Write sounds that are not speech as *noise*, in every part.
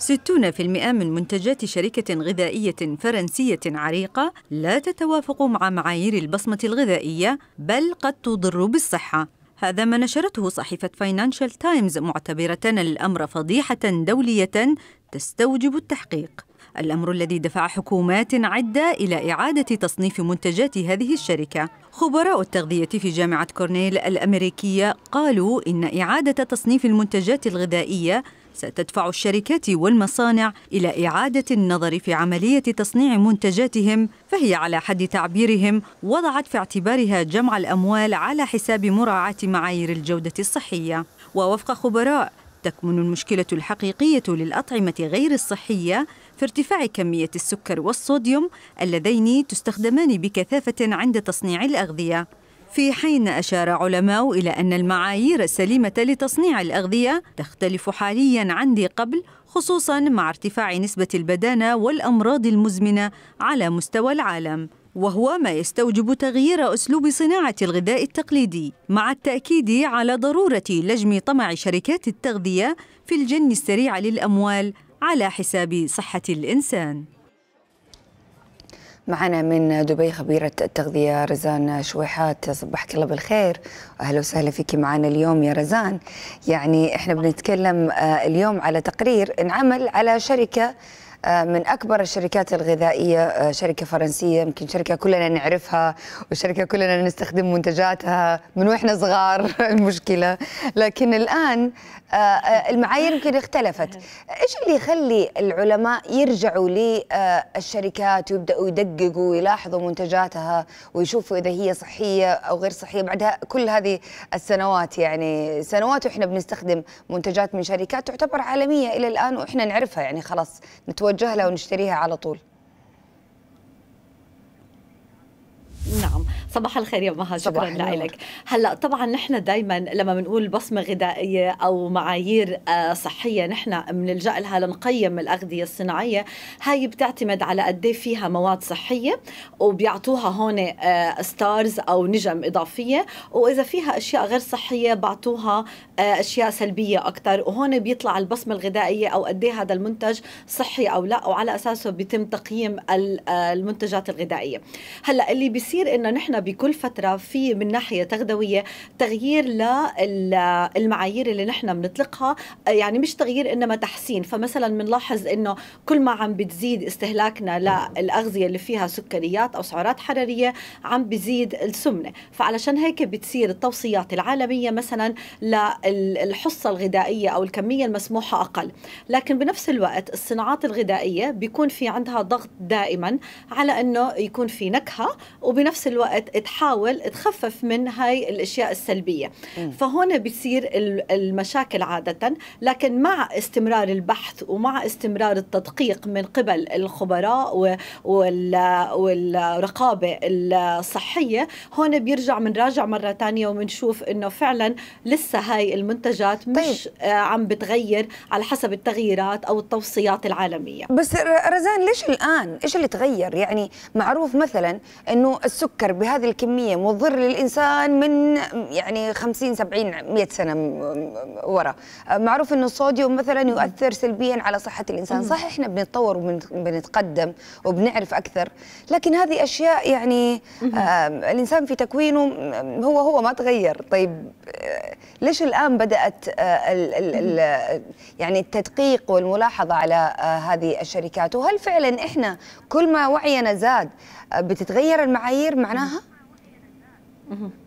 60% من منتجات شركة غذائية فرنسية عريقة لا تتوافق مع معايير البصمة الغذائية بل قد تضر بالصحة هذا ما نشرته صحيفة فاينانشال تايمز معتبرة الأمر فضيحة دولية تستوجب التحقيق الأمر الذي دفع حكومات عدة إلى إعادة تصنيف منتجات هذه الشركة خبراء التغذية في جامعة كورنيل الأمريكية قالوا إن إعادة تصنيف المنتجات الغذائية ستدفع الشركات والمصانع إلى إعادة النظر في عملية تصنيع منتجاتهم فهي على حد تعبيرهم وضعت في اعتبارها جمع الأموال على حساب مراعاة معايير الجودة الصحية ووفق خبراء تكمن المشكلة الحقيقية للأطعمة غير الصحية في ارتفاع كمية السكر والصوديوم اللذين تستخدمان بكثافة عند تصنيع الأغذية في حين أشار علماء إلى أن المعايير السليمة لتصنيع الأغذية تختلف حاليا عن ذي قبل خصوصا مع ارتفاع نسبة البدانة والأمراض المزمنة على مستوى العالم وهو ما يستوجب تغيير أسلوب صناعة الغذاء التقليدي مع التأكيد على ضرورة لجم طمع شركات التغذية في الجن السريع للأموال على حساب صحة الإنسان معنا من دبي خبيرة التغذية رزان شويحات صبحك الله بالخير أهلا وسهلا فيك معنا اليوم يا رزان يعني إحنا بنتكلم آه، اليوم على تقرير انعمل على شركة من اكبر الشركات الغذائيه آه، شركه فرنسيه يمكن شركه كلنا نعرفها وشركه كلنا نستخدم منتجاتها من واحنا صغار *laughs* المشكله لكن الان آه، آه، المعايير يمكن اختلفت ايش اللي يخلي العلماء يرجعوا للشركات ويبداوا يدققوا ويلاحظوا منتجاتها ويشوفوا اذا هي صحيه او غير صحيه بعدها كل هذه السنوات يعني سنوات واحنا بنستخدم منتجات من شركات تعتبر عالميه الى الان واحنا نعرفها يعني خلاص نتوجه نتوجه لها ونشتريها على طول صباح الخير يا مها شكرا لك هلا طبعا نحن دائما لما بنقول بصمه غذائيه او معايير آه، صحيه نحن بنلجا لها لنقيم الاغذيه الصناعيه هاي بتعتمد على قد إيه فيها مواد صحيه وبيعطوها هون ستارز آه، او نجم اضافيه واذا فيها اشياء غير صحيه بعطوها آه، اشياء سلبيه اكثر وهون بيطلع البصمه الغذائيه او قد إيه هذا المنتج صحي او لا وعلى اساسه بيتم تقييم المنتجات الغذائيه هلا اللي بيصير انه نحن بكل فترة في من ناحية تغذوية تغيير للمعايير اللي نحن بنطلقها يعني مش تغيير إنما تحسين فمثلا بنلاحظ إنه كل ما عم بتزيد استهلاكنا للأغذية اللي فيها سكريات أو سعرات حرارية عم بزيد السمنة فعلشان هيك بتصير التوصيات العالمية مثلا للحصة الغذائية أو الكمية المسموحة أقل لكن بنفس الوقت الصناعات الغذائية بيكون في عندها ضغط دائما على أنه يكون في نكهة وبنفس الوقت تحاول تخفف من هاي الاشياء السلبيه فهون بيصير المشاكل عاده لكن مع استمرار البحث ومع استمرار التدقيق من قبل الخبراء والرقابه الصحيه هون بيرجع بنراجع مره ثانيه وبنشوف انه فعلا لسه هاي المنتجات طيب. مش طيب. عم بتغير على حسب التغييرات او التوصيات العالميه بس رزان ليش الان ايش اللي تغير يعني معروف مثلا انه السكر بهذا هذه الكميه مضر للانسان من يعني 50 70 100 سنه ورا معروف أن الصوديوم مثلا يؤثر سلبيا على صحه الانسان صح احنا بنتطور وبنتقدم وبنعرف اكثر لكن هذه اشياء يعني آه الانسان في تكوينه هو هو ما تغير طيب آه، ليش الان بدات الـ آه، الـ الـ يعني التدقيق والملاحظه على آه، هذه الشركات وهل فعلا احنا كل ما وعينا زاد بتتغير المعايير معناها Mm-hmm.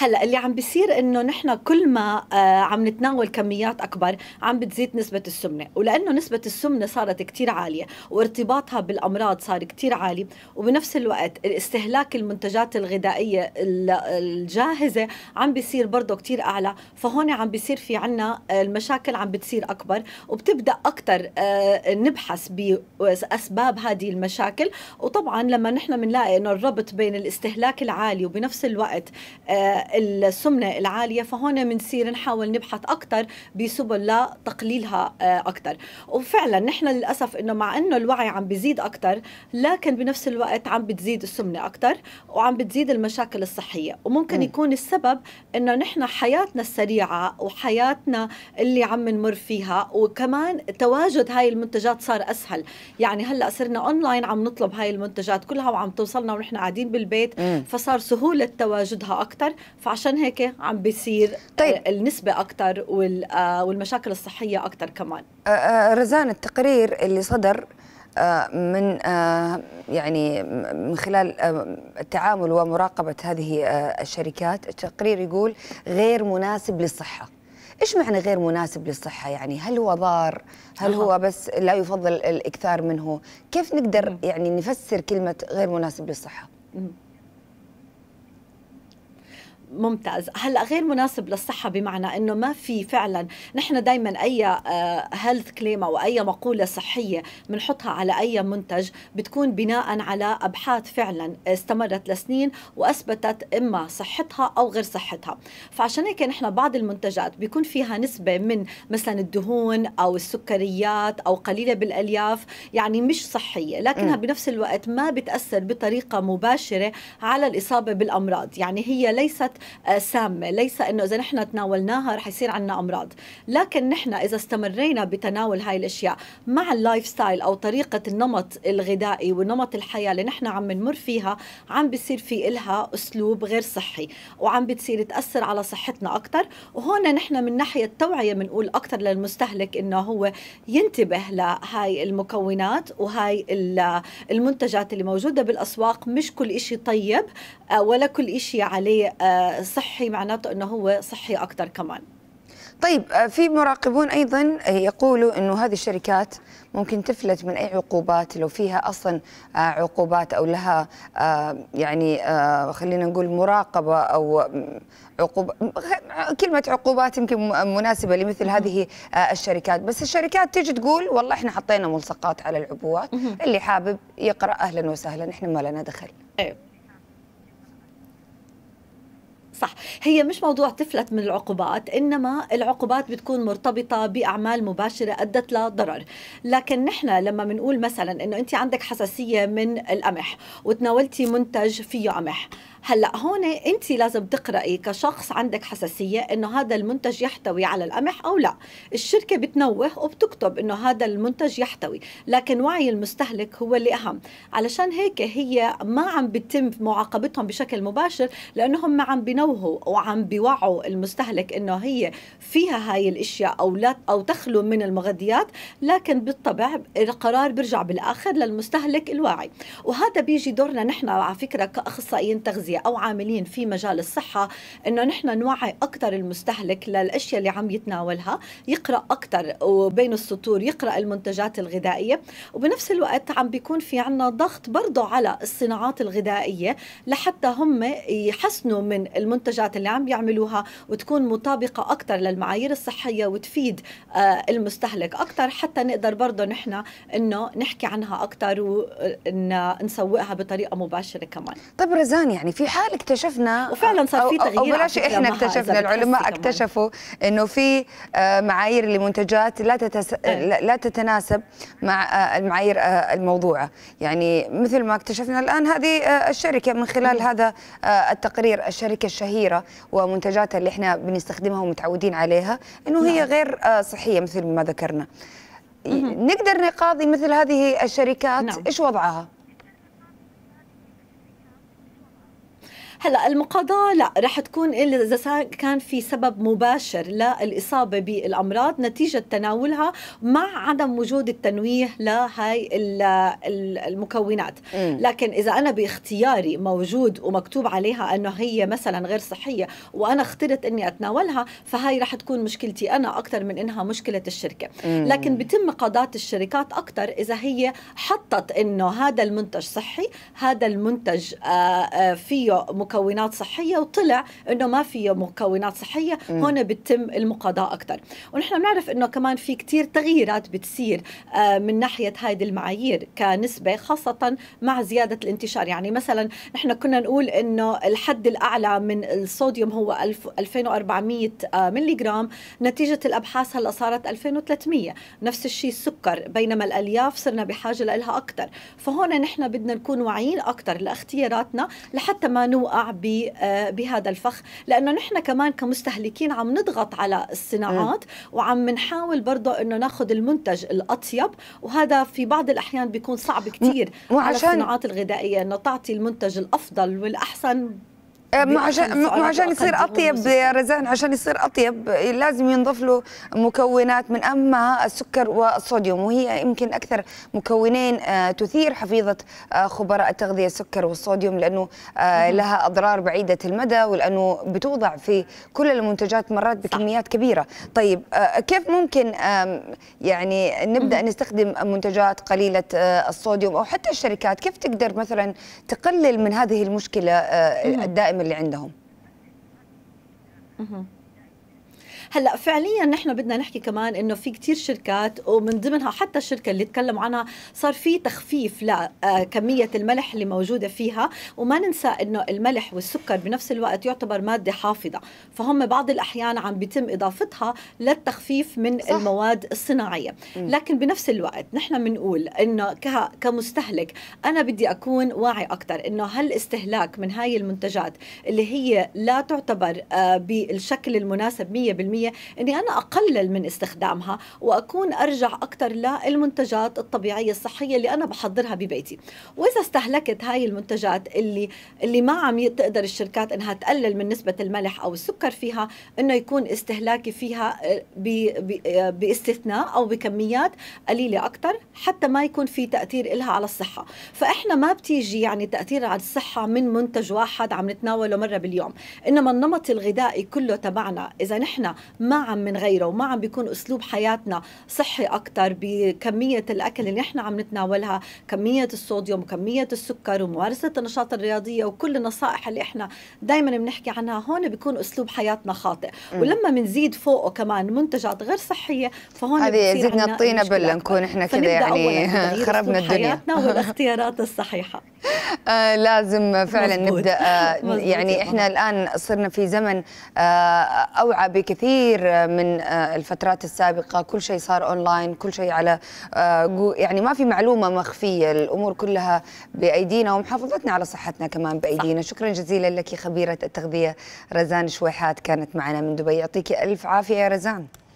هلا اللي عم بيصير انه نحن كل ما آه، عم نتناول كميات اكبر عم بتزيد نسبه السمنه ولانه نسبه السمنه صارت كثير عاليه وارتباطها بالامراض صار كثير عالي وبنفس الوقت استهلاك المنتجات الغذائيه الجاهزه عم بيصير برضه كثير اعلى فهون عم بيصير في عنا آه، المشاكل عم بتصير اكبر وبتبدا اكثر آه، نبحث باسباب هذه المشاكل وطبعا لما نحن بنلاقي انه الربط بين الاستهلاك العالي وبنفس الوقت السمنه العاليه فهون بنصير نحاول نبحث اكثر بسبل لتقليلها اكثر آه، وفعلا نحن للاسف انه مع انه الوعي عم بيزيد اكثر لكن بنفس الوقت عم بتزيد السمنه اكثر وعم بتزيد المشاكل الصحيه وممكن م. يكون السبب انه نحن حياتنا السريعه وحياتنا اللي عم نمر فيها وكمان تواجد هاي المنتجات صار اسهل يعني هلا صرنا اونلاين عم نطلب هاي المنتجات كلها وعم توصلنا ونحن قاعدين بالبيت م. فصار سهوله تواجدها اكثر فعشان هيك عم بيصير طيب. آه، النسبة أكثر آه، والمشاكل الصحية أكثر كمان آه، رزان التقرير اللي صدر من يعني من خلال التعامل ومراقبة هذه الشركات التقرير يقول غير مناسب للصحة ايش معنى غير مناسب للصحه يعني هل هو ضار هل هو بس لا يفضل الاكثار منه كيف نقدر يعني نفسر كلمه غير مناسب للصحه ممتاز هلا غير مناسب للصحه بمعنى انه ما في فعلا نحن دائما اي هيلث آه، كليم او اي مقوله صحيه بنحطها على اي منتج بتكون بناء على ابحاث فعلا استمرت لسنين واثبتت اما صحتها او غير صحتها فعشان هيك نحن بعض المنتجات بيكون فيها نسبه من مثلا الدهون او السكريات او قليله بالالياف يعني مش صحيه لكنها بنفس الوقت ما بتاثر بطريقه مباشره على الاصابه بالامراض يعني هي ليست آه، سامه ليس انه اذا نحن تناولناها رح يصير عندنا امراض لكن نحن اذا استمرينا بتناول هاي الاشياء مع اللايف ستايل او طريقه النمط الغذائي ونمط الحياه اللي نحن عم نمر فيها عم بصير في إلها اسلوب غير صحي وعم بتصير تاثر على صحتنا اكثر وهون نحن من ناحيه التوعيه بنقول اكثر للمستهلك انه هو ينتبه لهاي المكونات وهاي المنتجات اللي موجوده بالاسواق مش كل شيء طيب آه، ولا كل شيء عليه آه، صحي معناته انه هو صحي اكثر كمان طيب آه، في مراقبون ايضا آه، يقولوا انه هذه الشركات ممكن تفلت من اي عقوبات لو فيها اصلا آه، عقوبات او لها يعني خلينا نقول مراقبه او عقوبة كلمة عقوبات يمكن مناسبة لمثل هذه الشركات بس الشركات تيجي تقول والله احنا حطينا ملصقات على العبوات اللي حابب يقرأ أهلا وسهلا احنا ما لنا دخل إيه. صح هي مش موضوع تفلت من العقوبات انما العقوبات بتكون مرتبطه باعمال مباشره ادت لضرر لكن نحن لما بنقول مثلا انه انت عندك حساسيه من القمح وتناولتي منتج فيه قمح هلا هون انت لازم تقراي كشخص عندك حساسيه انه هذا المنتج يحتوي على القمح او لا الشركه بتنوه وبتكتب انه هذا المنتج يحتوي لكن وعي المستهلك هو اللي اهم علشان هيك هي ما عم بتم معاقبتهم بشكل مباشر لانهم ما عم بنوهوا وعم بيوعوا المستهلك انه هي فيها هاي الاشياء او لا او تخلو من المغذيات لكن بالطبع القرار بيرجع بالاخر للمستهلك الواعي وهذا بيجي دورنا نحن على فكره كاخصائيين تغذيه التغذيه او عاملين في مجال الصحه انه نحن نوعي اكثر المستهلك للاشياء اللي عم يتناولها يقرا اكثر وبين السطور يقرا المنتجات الغذائيه وبنفس الوقت عم بيكون في عنا ضغط برضه على الصناعات الغذائيه لحتى هم يحسنوا من المنتجات اللي عم يعملوها وتكون مطابقه اكثر للمعايير الصحيه وتفيد آه، المستهلك اكثر حتى نقدر برضه نحن انه نحكي عنها اكثر ونسوقها بطريقه مباشره كمان طيب رزان يعني في في حال اكتشفنا وفعلا صار في تغيير او بلاش احنا اكتشفنا العلماء اكتشفوا انه في آه، معايير لمنتجات لا تتس... إيه. لا تتناسب مع آه، المعايير آه، الموضوعه يعني مثل ما اكتشفنا الان هذه الشركه من خلال هذا التقرير الشركه الشهيره ومنتجاتها اللي احنا بنستخدمها ومتعودين عليها انه هي نعم. غير صحيه مثل ما ذكرنا نقدر نقاضي مثل هذه الشركات نعم. ايش وضعها هلا المقاضاه لا رح تكون الا اذا كان في سبب مباشر للاصابه بالامراض نتيجه تناولها مع عدم وجود التنويه لهي المكونات م. لكن اذا انا باختياري موجود ومكتوب عليها انه هي مثلا غير صحيه وانا اخترت اني اتناولها فهي رح تكون مشكلتي انا اكثر من انها مشكله الشركه م. لكن بتم مقاضاه الشركات اكثر اذا هي حطت انه هذا المنتج صحي هذا المنتج آه، آه، فيه مكونات صحيه وطلع انه ما فيه مكونات صحيه م. هون بتتم المقاضاه اكثر ونحن بنعرف انه كمان في كثير تغييرات بتصير آه، من ناحيه هذه المعايير كنسبه خاصه مع زياده الانتشار يعني مثلا نحن كنا نقول انه الحد الاعلى من الصوديوم هو 2400 آه، ملي جرام نتيجه الابحاث هلا صارت 2300 نفس الشيء السكر بينما الالياف صرنا بحاجه لها اكثر فهون نحن بدنا نكون واعيين اكثر لاختياراتنا لحتى ما نوقع تقع آه، بهذا الفخ لانه نحن كمان كمستهلكين عم نضغط على الصناعات وعم نحاول برضه انه ناخذ المنتج الاطيب وهذا في بعض الاحيان بيكون صعب كثير على الصناعات الغذائيه انه تعطي المنتج الافضل والاحسن أه، ما عشان ما عشان يصير اطيب يا رزان عشان يصير اطيب لازم ينضف له مكونات من اما السكر والصوديوم وهي يمكن اكثر مكونين أه، تثير حفيظه أه، خبراء التغذيه السكر والصوديوم لانه لها اضرار بعيده المدى ولانه بتوضع في كل المنتجات مرات بكميات كبيره طيب كيف ممكن يعني نبدا نستخدم منتجات قليله الصوديوم او حتى الشركات كيف تقدر مثلا تقلل من هذه المشكله الدائمه اللي عندهم هلا فعليا نحن بدنا نحكي كمان انه في كتير شركات ومن ضمنها حتى الشركه اللي تكلم عنها صار في تخفيف لكميه آه، الملح اللي موجوده فيها وما ننسى انه الملح والسكر بنفس الوقت يعتبر ماده حافظه فهم بعض الاحيان عم بيتم اضافتها للتخفيف من صح. المواد الصناعيه لكن بنفس الوقت نحن بنقول انه كمستهلك انا بدي اكون واعي اكثر انه هل استهلاك من هاي المنتجات اللي هي لا تعتبر آه، بالشكل المناسب 100% الرقميه اني انا اقلل من استخدامها واكون ارجع اكثر للمنتجات الطبيعيه الصحيه اللي انا بحضرها ببيتي واذا استهلكت هاي المنتجات اللي اللي ما عم تقدر الشركات انها تقلل من نسبه الملح او السكر فيها انه يكون استهلاكي فيها آه، آه، باستثناء او بكميات قليله اكثر حتى ما يكون في تاثير لها على الصحه فاحنا ما بتيجي يعني تاثير على الصحه من منتج واحد عم نتناوله مره باليوم انما النمط الغذائي كله تبعنا اذا نحن ما عم من غيره وما عم بيكون أسلوب حياتنا صحي أكثر بكمية الأكل اللي نحن عم نتناولها كمية الصوديوم وكمية السكر وممارسة النشاط الرياضية وكل النصائح اللي إحنا دائما بنحكي عنها هون بيكون أسلوب حياتنا خاطئ م. ولما بنزيد فوقه كمان منتجات غير صحية فهون هذه زدنا الطينة بلة نكون إحنا كده يعني *laughs* خربنا الدنيا حياتنا *laughs* والاختيارات الصحيحة آه لازم فعلا مزبوط. نبدأ آه يعني إحنا الآن صرنا في زمن آه أوعى بكثير كثير من آه، الفترات السابقه كل شيء صار اونلاين كل شيء على آه، يعني ما في معلومه مخفيه الامور كلها بايدينا ومحافظتنا على صحتنا كمان بايدينا صح. شكرا جزيلا لك خبيره التغذيه رزان شويحات كانت معنا من دبي يعطيك الف عافيه يا رزان